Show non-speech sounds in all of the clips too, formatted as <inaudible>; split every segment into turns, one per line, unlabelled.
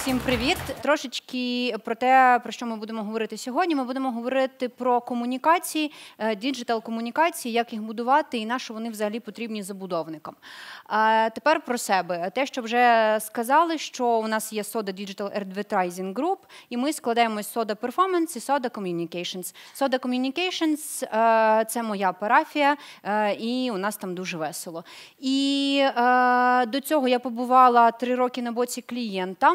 Всім привіт! Трошечки про те, про що ми будемо говорити сьогодні. Ми будемо говорити про комунікації, е, діджитал комунікації, як їх будувати і на що вони взагалі потрібні забудовникам. тепер про себе. Те, що вже сказали, що у нас є SODA Digital Advertising Group, і ми складаємо SODA Performance і SODA Communications. SODA Communications е, – це моя парафія, е, і у нас там дуже весело. І до цього я побувала три роки на боці клієнта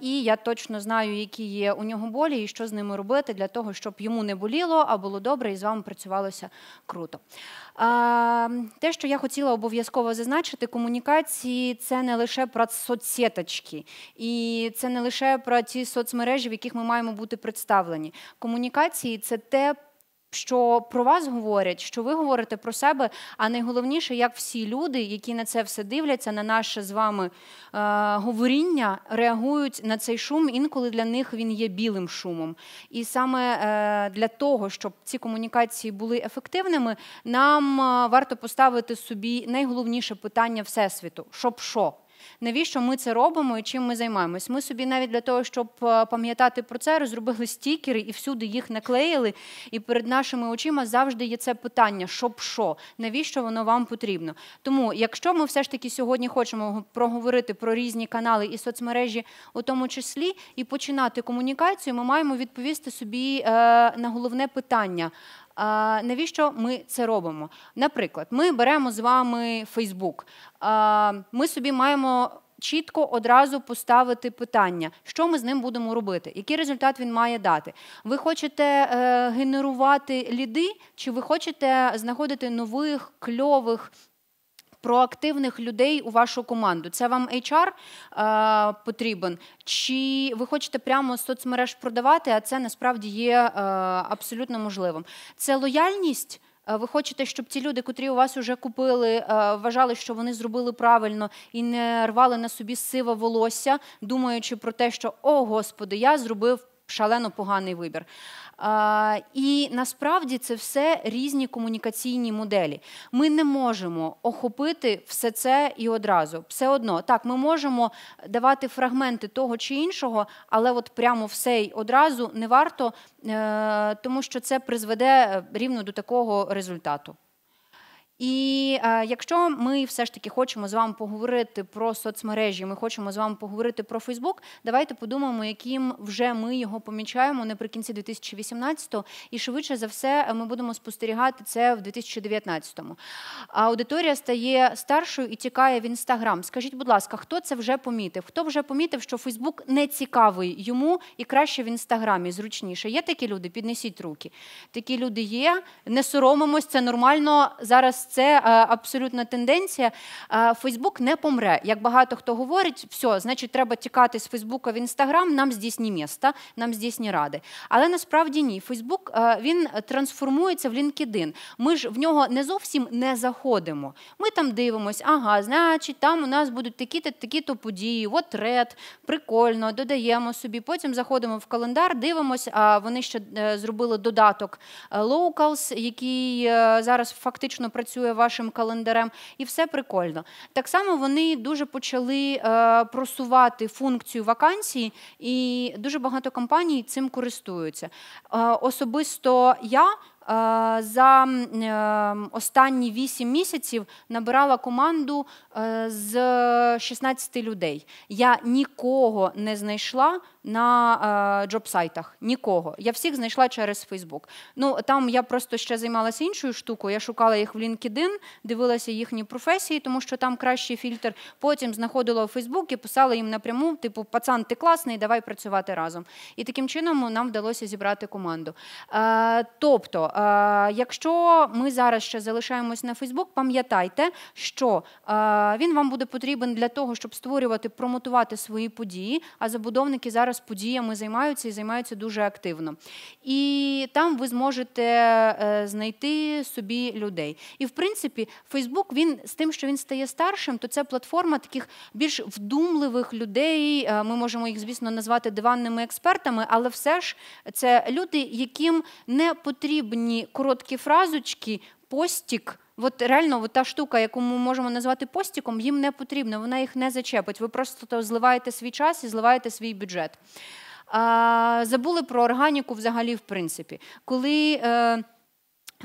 і я точно знаю, які є у нього болі і що з ними робити для того, щоб йому не боліло, а було добре і з вами працювалося круто. Те, що я хотіла обов'язково зазначити, комунікації це не лише про соцсеточки, і це не лише про ті соцмережі, в яких ми маємо бути представлені. Комунікації це те, що про вас говорять, що ви говорите про себе, а найголовніше, як всі люди, які на це все дивляться, на наше з вами е, говоріння, реагують на цей шум. Інколи для них він є білим шумом. І саме е, для того, щоб ці комунікації були ефективними, нам е, варто поставити собі найголовніше питання Всесвіту: щоб що? Навіщо ми це робимо і чим ми займаємось? Ми собі навіть для того, щоб е, пам'ятати про це, розробили стікери і всюди їх наклеїли. І перед нашими очима завжди є це питання: щоб що, навіщо воно вам потрібно? Тому, якщо ми все ж таки сьогодні хочемо проговорити про різні канали і соцмережі, у тому числі, і починати комунікацію, ми маємо відповісти собі е, на головне питання: Навіщо ми це робимо? Наприклад, ми беремо з вами Фейсбук. Ми собі маємо. Чітко одразу поставити питання, що ми з ним будемо робити, який результат він має дати. Ви хочете е, генерувати ліди, чи ви хочете знаходити нових кльових проактивних людей у вашу команду. Це вам HR е, потрібен? Чи ви хочете прямо з соцмереж продавати, а це насправді є е, абсолютно можливим? Це лояльність. Е, ви хочете, щоб ті люди, котрі у вас вже купили, е, вважали, що вони зробили правильно і не рвали на собі сиве волосся, думаючи про те, що о господи, я зробив шалено поганий вибір. А, І насправді це все різні комунікаційні моделі. Ми не можемо охопити все це і одразу. Все одно так, ми можемо давати фрагменти того чи іншого, але от прямо все й одразу не варто, е, тому що це призведе е, рівно до такого результату. І е, якщо ми все ж таки хочемо з вами поговорити про соцмережі, ми хочемо з вами поговорити про Фейсбук, давайте подумаємо, яким вже ми його помічаємо наприкінці 2018-го, і швидше за все е, ми будемо спостерігати це в 2019-му. Аудиторія стає старшою і тікає в інстаграм. Скажіть, будь ласка, хто це вже помітив? Хто вже помітив, що Фейсбук не цікавий йому і краще в інстаграмі, зручніше? Є такі люди? Піднесіть руки. Такі люди є. Не соромимось, це нормально зараз це е, абсолютна тенденція. Е, Фейсбук не помре. Як багато хто говорить, все, значить, треба тікати з Фейсбука в інстаграм. Нам здесь не місто, нам здесь не ради. Але насправді ні. Фейсбук е, він трансформується в LinkedIn. Ми ж в нього не зовсім не заходимо. Ми там дивимося, ага, значить, там у нас будуть такі-то такі-то події, от ред, прикольно, додаємо собі. Потім заходимо в календар, дивимося, а вони ще зробили додаток Locals, який зараз фактично працює працює вашим календарем, і все прикольно. Так само вони дуже почали е, просувати функцію вакансії, і дуже багато компаній цим користуються. Е, особисто я. Е, за е, останні 8 місяців набирала команду е, з 16 людей. Я нікого не знайшла на джобсайтах. Нікого. Я всіх знайшла через Фейсбук. Ну там я просто ще займалася іншою штукою. Я шукала їх в LinkedIn, дивилася їхні професії, тому що там кращий фільтр. Потім знаходила у Фейсбук і писала їм напряму: типу, пацан, ти класний, давай працювати разом. І таким чином нам вдалося зібрати команду. Тобто. Е, якщо ми зараз ще залишаємось на Фейсбук, пам'ятайте, що е, він вам буде потрібен для того, щоб створювати, промотувати свої події. А забудовники зараз подіями займаються і займаються дуже активно. І там ви зможете е, знайти собі людей. І в принципі, Фейсбук він з тим, що він стає старшим, то це платформа таких більш вдумливих людей. Ми можемо їх, звісно, назвати диванними експертами, але все ж це люди, яким не потрібні ні короткі фразочки, постік. От реально, от та штука, яку ми можемо назвати постіком, їм не потрібно, вона їх не зачепить. Ви просто зливаєте свій час і зливаєте свій бюджет. А, Забули про органіку взагалі, в принципі. Коли е,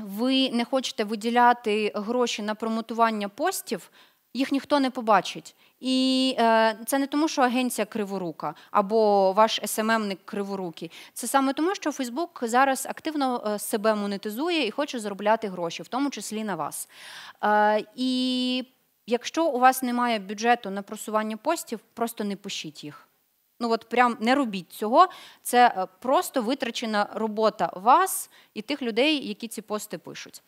ви не хочете виділяти гроші на промотування постів їх ніхто не побачить. І е, це не тому, що агенція криворука або ваш СММник криворукий. Це саме тому, що Фейсбук зараз активно е, себе монетизує і хоче заробляти гроші, в тому числі на вас. Е, і якщо у вас немає бюджету на просування постів, просто не пишіть їх. Ну от прям не робіть цього. Це е, просто витрачена робота вас і тих людей, які ці пости пишуть.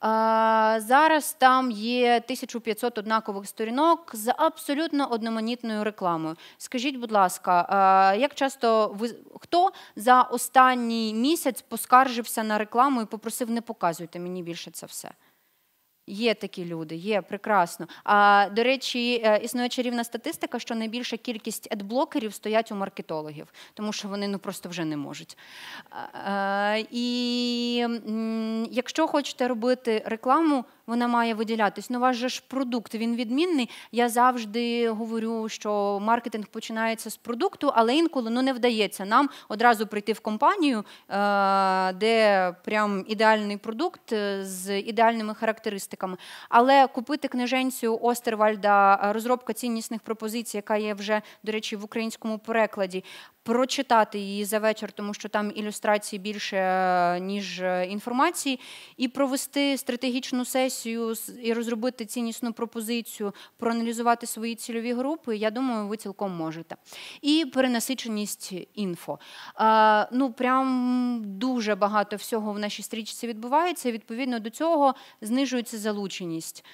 А, зараз там є 1500 однакових сторінок з абсолютно одноманітною рекламою. Скажіть, будь ласка, а, як часто ви хто за останній місяць поскаржився на рекламу і попросив, не показуйте мені більше це все? Є такі люди, є прекрасно. А до речі, е, існує чарівна статистика, що найбільша кількість едблокерів стоять у маркетологів, тому що вони ну просто вже не можуть. Е, і якщо хочете робити рекламу, вона має виділятись. Ну, ваш же ж продукт він відмінний. Я завжди говорю, що маркетинг починається з продукту, але інколи ну не вдається нам одразу прийти в компанію, е, де прям ідеальний продукт е, з ідеальними характеристиками. Але купити книженцю Остервальда розробка ціннісних пропозицій, яка є вже, до речі, в українському перекладі прочитати її за вечір, тому що там ілюстрації більше е, ніж е, інформації, і провести стратегічну сесію і розробити ціннісну пропозицію, проаналізувати свої цільові групи. Я думаю, ви цілком можете. І перенасиченість інфо. Е, ну прям дуже багато всього в нашій стрічці відбувається. Відповідно до цього знижується залученість.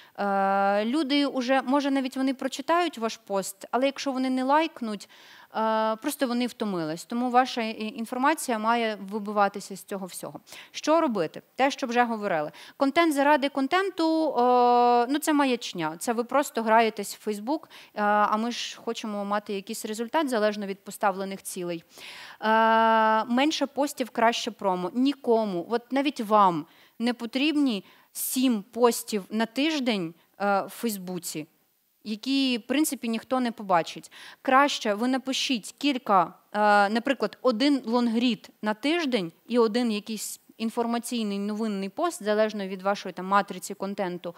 Люди вже може навіть вони прочитають ваш пост, але якщо вони не лайкнуть. Е, просто вони втомились. Тому ваша інформація має вибиватися з цього всього. Що робити? Те, що вже говорили. Контент заради контенту е, ну це маячня. Це ви просто граєтесь в Фейсбук, е, а ми ж хочемо мати якийсь результат залежно від поставлених цілей. Менше постів, краще промо. Нікому, от навіть вам не потрібні сім постів на тиждень в Фейсбуці які, в принципі, ніхто не побачить. Краще ви напишіть кілька, е, наприклад, один лонгрід на тиждень і один якийсь інформаційний новинний пост, залежно від вашої там матриці контенту,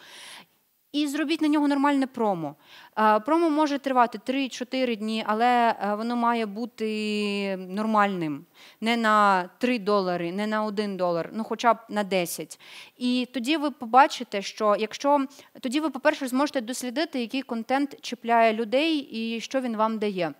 і зробіть на нього нормальне промо. Е, промо може тривати 3-4 дні, але е, воно має бути нормальним. Не на 3 долари, не на 1 долар, ну хоча б на 10. І тоді ви побачите, що якщо тоді ви, по-перше, зможете дослідити, який контент чіпляє людей і що він вам дає.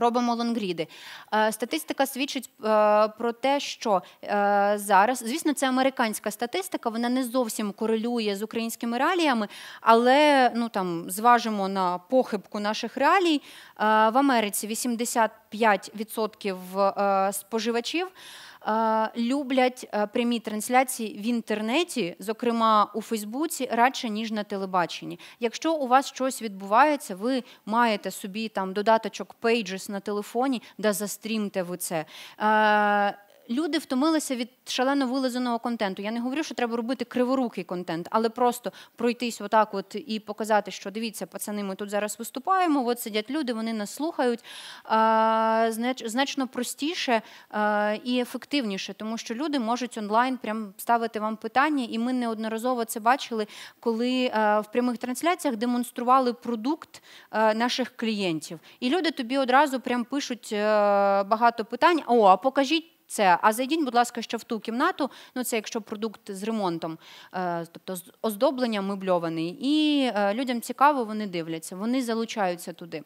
Робимо лонгріди. Е, статистика свідчить е, про те, що е, зараз, звісно, це американська статистика, вона не зовсім корелює з українськими реаліями, але ну там зважимо на похибку наших реалій. В Америці 85% споживачів. Е, люблять е, прямі трансляції в інтернеті, зокрема у Фейсбуці, радше ніж на телебаченні. Якщо у вас щось відбувається, ви маєте собі там додаточок Pages на телефоні, де застрімте ви це. Е, люди втомилися від шалено вилизаного контенту. Я не говорю, що треба робити криворукий контент, але просто пройтись отак, от і показати, що дивіться, пацани, ми тут зараз виступаємо. От сидять люди, вони нас слухають а, значно простіше а, і ефективніше, тому що люди можуть онлайн прям ставити вам питання, і ми неодноразово це бачили, коли а, в прямих трансляціях демонстрували продукт наших клієнтів. І люди тобі одразу прям пишуть е, багато питань. О, а покажіть це. А зайдіть, будь ласка, ще в ту кімнату. Ну це якщо продукт з ремонтом, е, тобто з оздобленням мебльований. І е, людям цікаво, вони дивляться, вони залучаються туди.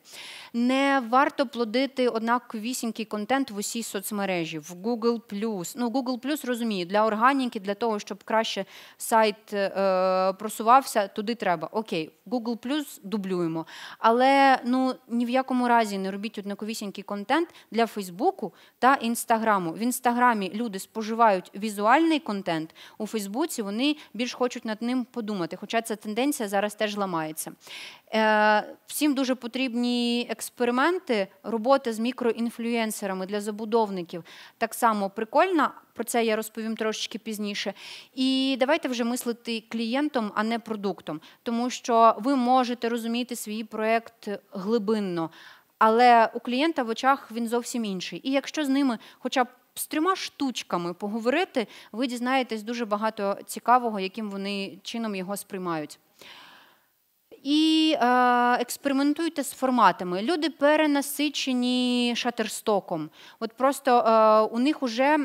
Не варто плодити однаковісінький контент в усій соцмережі, в Google Ну, Google розумію, для органіки, для того, щоб краще сайт е, просувався, туди треба. Окей, Google дублюємо. Але ну ні в якому разі не робіть однаковісінький контент для Фейсбуку та Інстаграму. Він інстаграмі люди споживають візуальний контент, у Фейсбуці вони більш хочуть над ним подумати. Хоча ця тенденція зараз теж ламається. Е, всім дуже потрібні експерименти, робота з мікроінфлюенсерами для забудовників так само прикольна. Про це я розповім трошечки пізніше. І давайте вже мислити клієнтом, а не продуктом, тому що ви можете розуміти свій проект глибинно. Але у клієнта в очах він зовсім інший. І якщо з ними хоча б з трьома штучками поговорити, ви дізнаєтесь дуже багато цікавого, яким вони чином його сприймають. І е, експериментуйте з форматами. Люди перенасичені шатерстоком. От просто е, у них уже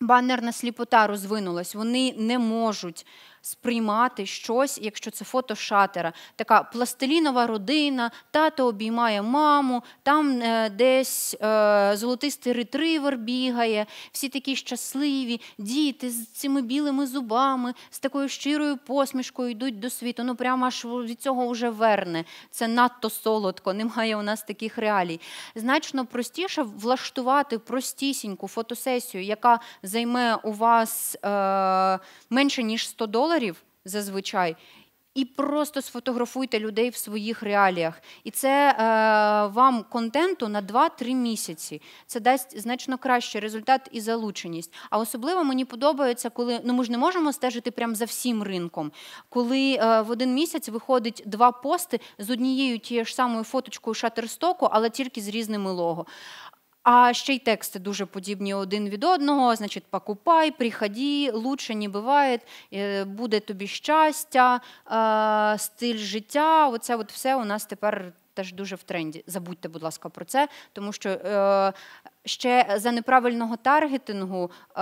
банерна сліпота розвинулась. Вони не можуть сприймати щось, якщо це фото шатера. Така пластилінова родина, тато обіймає маму, там е, десь е, золотистий ретривер бігає, всі такі щасливі, діти з цими білими зубами, з такою щирою посмішкою йдуть до світу. Ну прямо аж від цього вже верне. Це надто солодко, <laughs> немає у нас таких реалій. Значно простіше влаштувати простісіньку фотосесію, яка займе у вас е, менше ніж 100 доларів доларів зазвичай. І просто сфотографуйте людей в своїх реаліях. І це е, вам контенту на 2-3 місяці. Це дасть значно кращий результат і залученість. А особливо мені подобається, коли ну ми ж не можемо стежити прям за всім ринком. Коли е, в один місяць виходить два пости з однією тією ж самою фоточкою шатерстоку, але тільки з різними лого. А ще й тексти дуже подібні один від одного. Значить, покупай, приході, лучше не буває, е, буде тобі щастя, е, стиль життя. Оце от все у нас тепер. Теж дуже в тренді. Забудьте, будь ласка, про це, тому що е, Ще за неправильного таргетингу е,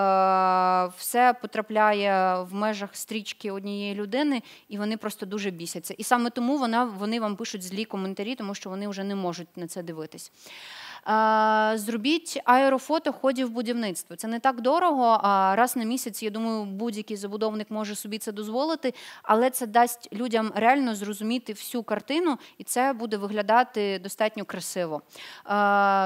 все потрапляє в межах стрічки однієї людини, і вони просто дуже бісяться. І саме тому вона вони вам пишуть злі коментарі, тому що вони вже не можуть на це дивитись. Е, зробіть аерофото ходів будівництва. Це не так дорого. а Раз на місяць, я думаю, будь-який забудовник може собі це дозволити, але це дасть людям реально зрозуміти всю картину, і це буде виглядати достатньо красиво. Е,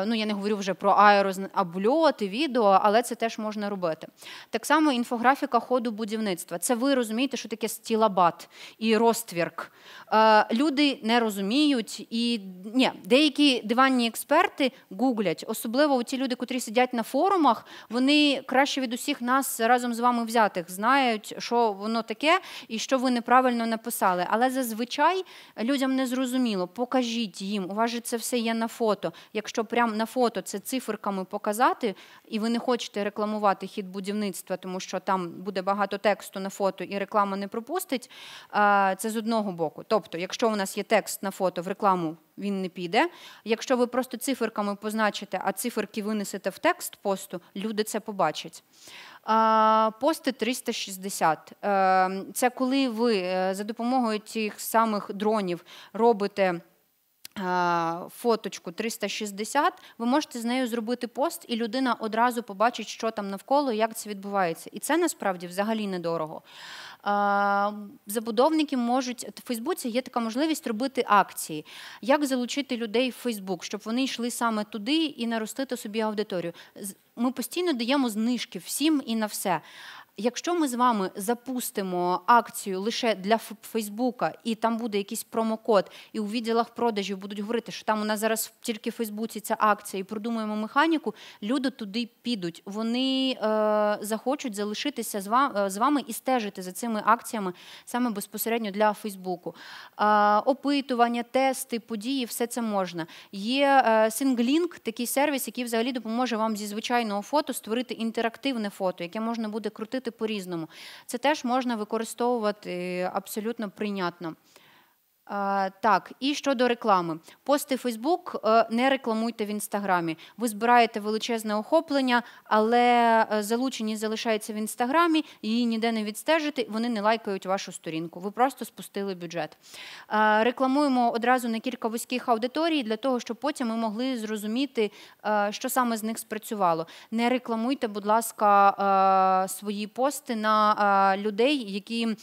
ну я не говорю вже про аерофото, роз... обльоти, відео, але це теж можна робити. Так само інфографіка ходу будівництва. Це ви розумієте, що таке стілабат і розтвірк. Е, люди не розуміють і ні, деякі диванні експерти гуглять, особливо ті люди, котрі сидять на форумах, вони краще від усіх нас разом з вами взятих знають, що воно таке і що ви неправильно написали. Але зазвичай людям не зрозуміло. Покажіть їм, у вас же це все є на фото. Якщо прямо на фото це циферка словами показати, і ви не хочете рекламувати хід будівництва, тому що там буде багато тексту на фото і реклама не пропустить. Це з одного боку. Тобто, якщо у нас є текст на фото, в рекламу він не піде. Якщо ви просто циферками позначите, а циферки винесете в текст посту, люди це побачать. Пости 360. Ем, це коли ви е, за допомогою тих самих дронів робите. Е, фоточку 360, ви можете з нею зробити пост, і людина одразу побачить, що там навколо, як це відбувається. І це насправді взагалі недорого. Е, забудовники можуть в Фейсбуці є така можливість робити акції, як залучити людей в Фейсбук, щоб вони йшли саме туди і наростити собі аудиторію. Ми постійно даємо знижки всім і на все. Якщо ми з вами запустимо акцію лише для Фейсбука, і там буде якийсь промокод, і у відділах продажів будуть говорити, що там у нас зараз тільки в Фейсбуці ця акція, і продумуємо механіку, люди туди підуть. Вони е, захочуть залишитися з вами, е, з вами і стежити за цими акціями саме безпосередньо для Фейсбуку. Е, опитування, тести, події, все це можна. Є е, такий сервіс, який взагалі допоможе вам зі звичайного фото створити інтерактивне фото, яке можна буде крутити чути по-різному. Це теж можна використовувати абсолютно прийнятно. Так, і щодо реклами, пости Фейсбук е, не рекламуйте в інстаграмі. Ви збираєте величезне охоплення, але е, залучені залишаються в інстаграмі, її ніде не відстежити, вони не лайкають вашу сторінку. Ви просто спустили бюджет. Рекламуємо одразу на кілька вузьких аудиторій для того, щоб потім ми могли зрозуміти, е, що саме з них спрацювало. Не рекламуйте, будь ласка, свої пости на людей, які.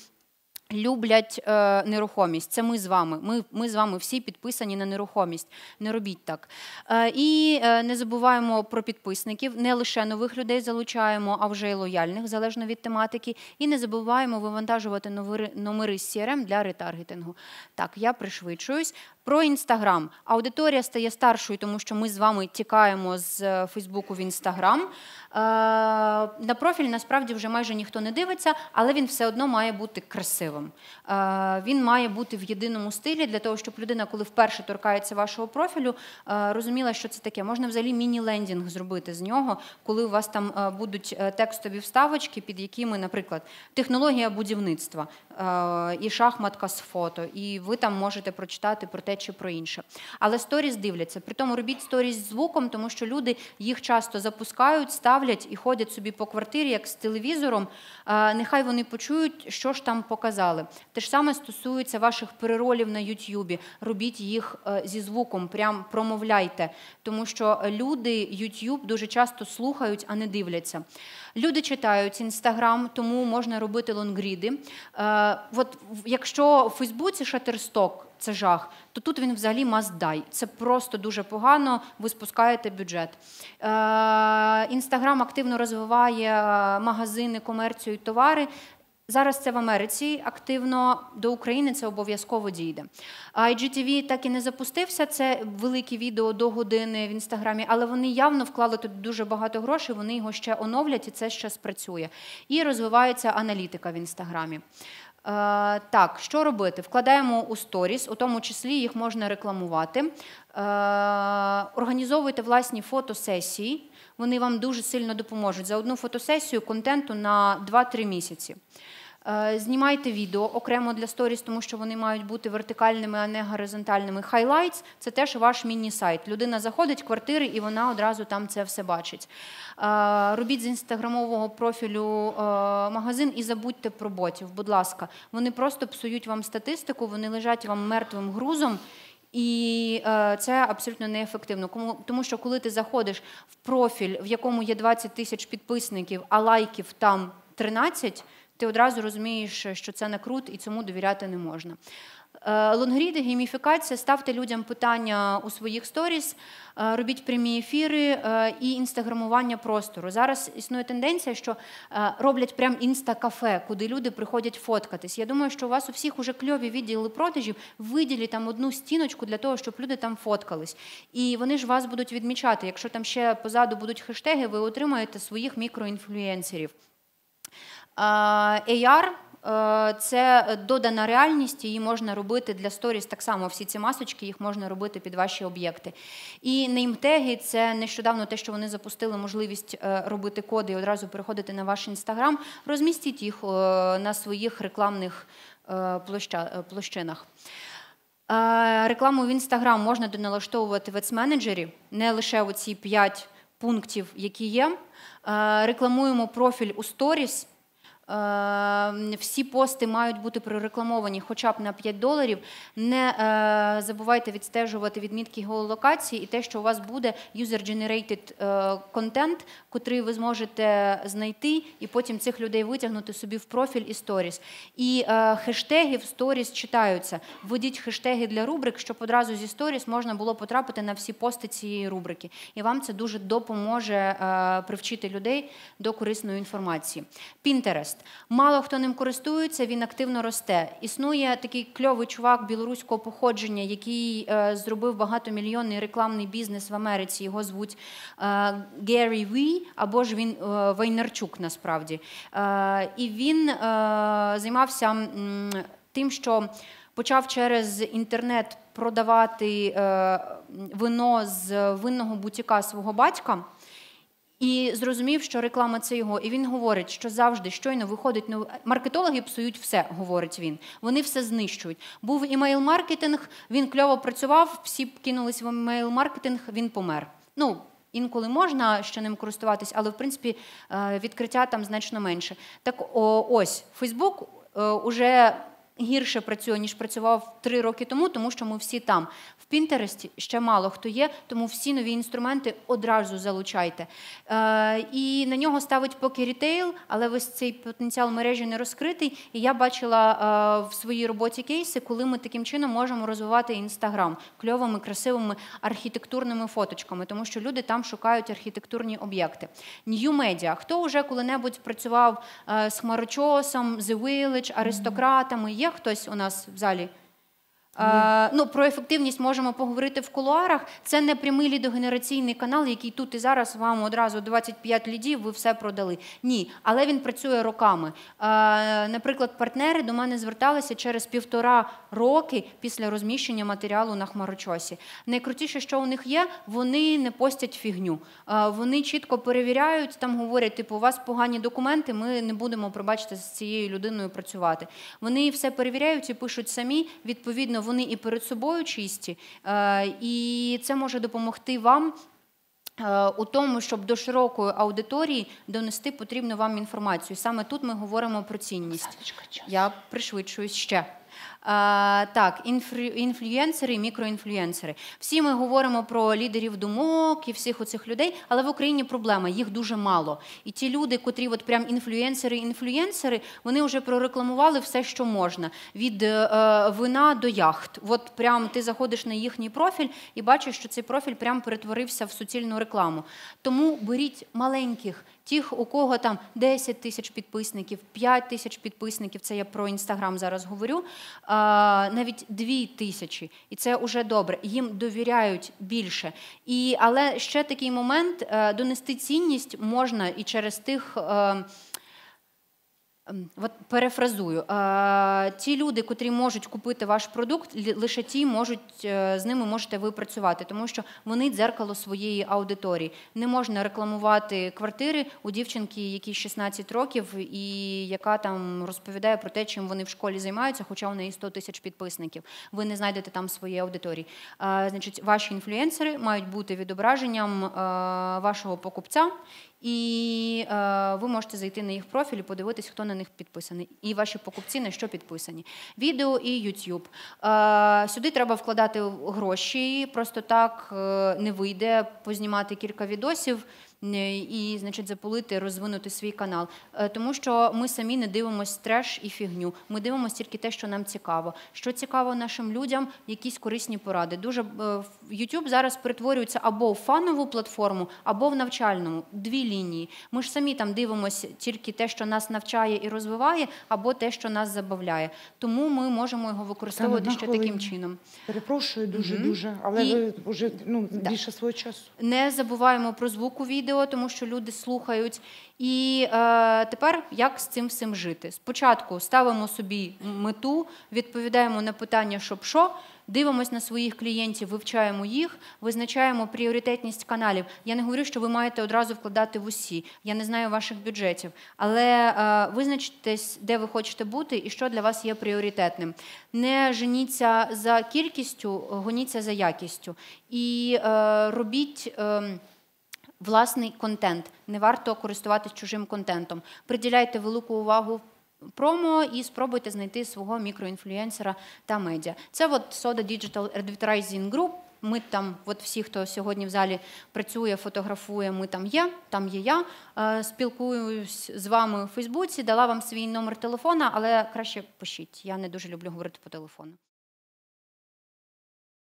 Люблять е, нерухомість, це ми з вами. Ми ми з вами всі підписані на нерухомість. Не робіть так. Е, і е, не забуваємо про підписників, не лише нових людей залучаємо, а вже й лояльних, залежно від тематики. І не забуваємо вивантажувати нови, номери з CRM ем для ретаргетингу. Так, я пришвидшуюсь. Про інстаграм аудиторія стає старшою, тому що ми з вами тікаємо з е, Фейсбуку в інстаграм. Е, на профіль насправді вже майже ніхто не дивиться, але він все одно має бути красивим. Е, він має бути в єдиному стилі для того, щоб людина, коли вперше торкається вашого профілю, е, розуміла, що це таке. Можна взагалі міні-лендінг зробити з нього, коли у вас там будуть текстові вставочки, під якими, наприклад, технологія будівництва і шахматка з фото, і ви там можете прочитати про те чи про інше. Але сторіс дивляться. При тому робіть сторіс звуком, тому що люди їх часто запускають, ставлять ставлять і ходять собі по квартирі, як з телевізором. Нехай вони почують, що ж там показали. Те ж саме стосується ваших переролів на Ютюбі. Робіть їх е, зі звуком, прям промовляйте, тому що люди ютьюб дуже часто слухають, а не дивляться. Люди читають інстаграм, тому можна робити лонгріди. Е, от якщо в Фейсбуці Шатерсток це жах. То тут він взагалі маздай. Це просто дуже погано. Ви спускаєте бюджет. Е, Інстаграм активно розвиває е, магазини, комерцію і товари. Зараз це в Америці активно до України це обов'язково дійде. IGTV так і не запустився. Це великі відео до години в інстаграмі, але вони явно вклали тут дуже багато грошей. Вони його ще оновлять, і це ще спрацює. І розвивається аналітика в інстаграмі. Е, так, що робити? Вкладаємо у сторіс, у тому числі їх можна рекламувати. Е, організовуйте власні фотосесії, вони вам дуже сильно допоможуть. За одну фотосесію контенту на 2-3 місяці. Е, знімайте відео окремо для сторіс, тому що вони мають бути вертикальними, а не горизонтальними. Хайлайтс це теж ваш міні-сайт. Людина заходить в квартири і вона одразу там це все бачить. Е, робіть з інстаграмового профілю е, магазин і забудьте про ботів. Будь ласка, вони просто псують вам статистику, вони лежать вам мертвим грузом. І це абсолютно неефективно. тому що коли ти заходиш в профіль, в якому є 20 тисяч підписників, а лайків там 13, ти одразу розумієш, що це не крут і цьому довіряти не можна. Е, лонгріди, гейміфікація, ставте людям питання у своїх сторіс, е, робіть прямі ефіри е, і інстаграмування простору. Зараз існує тенденція, що роблять прям інстакафе, куди люди приходять фоткатись. Я думаю, що у вас у всіх уже кльові відділи продажів, виділіть там одну стіночку для того, щоб люди там фоткались. І вони ж вас будуть відмічати. Якщо там ще позаду будуть хештеги, ви отримаєте своїх мікроінфлюенсерів. AR е, це додана реальність, її можна робити для сторіс. Так само всі ці масочки їх можна робити під ваші об'єкти. І неймтеги – це нещодавно те, що вони запустили можливість е, робити коди і одразу переходити на ваш інстаграм. Розмістіть їх е, на своїх рекламних площинах. Рекламу в інстаграм можна доналаштовувати в ецменеджері, не лише оці 5 пунктів, які є. Рекламуємо профіль у сторіс. Ем, всі пости мають бути прорекламовані хоча б на 5 доларів. Не е, забувайте відстежувати відмітки геолокації і те, що у вас буде user-generated е, контент, котрий ви зможете знайти, і потім цих людей витягнути собі в профіль і сторіс. І е, хештеги в сторіс читаються. Введіть хештеги для рубрик, щоб одразу зі сторіс можна було потрапити на всі пости цієї рубрики. І вам це дуже допоможе привчити людей до корисної інформації. Пінтерест. Мало хто ним користується, він активно росте. Існує такий кльовий чувак білоруського походження, який е, зробив багатомільйонний рекламний бізнес в Америці. Його звуть е, Геррі Ві, або ж він е, Вейнерчук насправді. І він займався тим, що почав через інтернет продавати вино з винного бутіка свого батька і зрозумів, що реклама це його. І він говорить, що завжди щойно виходить нов... маркетологи псують все, говорить він. Вони все знищують. Був імейл-маркетинг, він кльово працював, всі кинулись в імейл-маркетинг, він помер. Ну, Інколи можна ще ним користуватись, але в принципі е, відкриття там значно менше. Так ось Фейсбук уже гірше працює, ніж працював три роки тому, тому що ми всі там. В Пінтересті ще мало хто є, тому всі нові інструменти одразу залучайте. Е, І на нього ставить поки рітейл, але весь цей потенціал мережі не розкритий. І я бачила е, в своїй роботі кейси, коли ми таким чином можемо розвивати інстаграм кльовими, красивими архітектурними фоточками, тому що люди там шукають архітектурні об'єкти. New Media. хто вже коли-небудь працював е, з хмарочосом, The Village, аристократами? Є хтось у нас в залі? Е, ну, Про ефективність можемо поговорити в кулуарах. Це не прямий лідогенераційний канал, який тут і зараз вам одразу 25 лідів, ви все продали. Ні, але він працює роками. Е, наприклад, партнери до мене зверталися через півтора роки після розміщення матеріалу на хмарочосі. Найкрутіше, що у них є, вони не постять фігню. Е, вони чітко перевіряють, там говорять, типу, у вас погані документи, ми не будемо пробачте з цією людиною працювати. Вони все перевіряють і пишуть самі, відповідно вони і перед собою чисті, е, і це може допомогти вам. Е, у тому, щоб до широкої аудиторії донести потрібну вам інформацію. Саме тут ми говоримо про цінність. Я пришвидшуюсь ще. А, так, інфлю, інфлюєнсери і мікроінфлюєнсери. Всі ми говоримо про лідерів думок і всіх оцих людей, але в Україні проблема, їх дуже мало. І ті люди, котрі от прям інфлюєнсери-інфлюєнсери, вони вже прорекламували все, що можна: від е, вина до яхт. От прям ти заходиш на їхній профіль і бачиш, що цей профіль прям перетворився в суцільну рекламу. Тому беріть маленьких тих, у кого там 10 тисяч підписників, 5 тисяч підписників, це я про інстаграм зараз говорю, навіть 2 тисячі, і це вже добре. Їм довіряють більше. І але ще такий момент: е, донести цінність можна і через тих. Е, От перефразую, ті люди, котрі можуть купити ваш продукт, лише ті можуть е, з ними можете ви працювати, тому що вони дзеркало своєї аудиторії. Не можна рекламувати квартири у дівчинки, якій 16 років, і яка там розповідає про те, чим вони в школі займаються, хоча у неї 100 тисяч підписників. Ви не знайдете там своєї аудиторії. Значить, ваші інфлюенсери мають бути відображенням е, вашого покупця. І е, ви можете зайти на їх профіль і подивитись, хто на них підписаний, і ваші покупці на що підписані. Відео і ютюб Е, сюди треба вкладати гроші, просто так е, не вийде познімати кілька відосів. Е, і, значить, запулити, розвинути свій канал, е, тому що ми самі не дивимося треш і фігню. Ми дивимося тільки те, що нам цікаво. Що цікаво нашим людям, якісь корисні поради. Дуже е, YouTube зараз перетворюється або в фанову платформу, або в навчальному. Дві лінії. Ми ж самі там дивимося тільки те, що нас навчає і розвиває, або те, що нас забавляє. Тому ми можемо його використовувати ще таким чином. Перепрошую дуже, дуже, але і, ви вже ну більше свого часу. Не забуваємо про звуку. відео відео, тому що люди слухають. І е, тепер як з цим всім жити? Спочатку ставимо собі мету, відповідаємо на питання, щоб що. Дивимось на своїх клієнтів, вивчаємо їх, визначаємо пріоритетність каналів. Я не говорю, що ви маєте одразу вкладати в усі. Я не знаю ваших бюджетів, але е, визначтесь, де ви хочете бути і що для вас є пріоритетним. Не женіться за кількістю, гоніться за якістю і е, робіть. Е, власний контент. Не варто користуватися чужим контентом. Приділяйте велику увагу промо і спробуйте знайти свого мікроінфлюенсера та медіа. Це от Soda Digital Advertising Group. Ми там, от всі, хто сьогодні в залі працює, фотографує, ми там є, там є я. Е, спілкуюсь з вами у Фейсбуці, дала вам свій номер телефона, але краще пишіть. Я не дуже люблю говорити по телефону.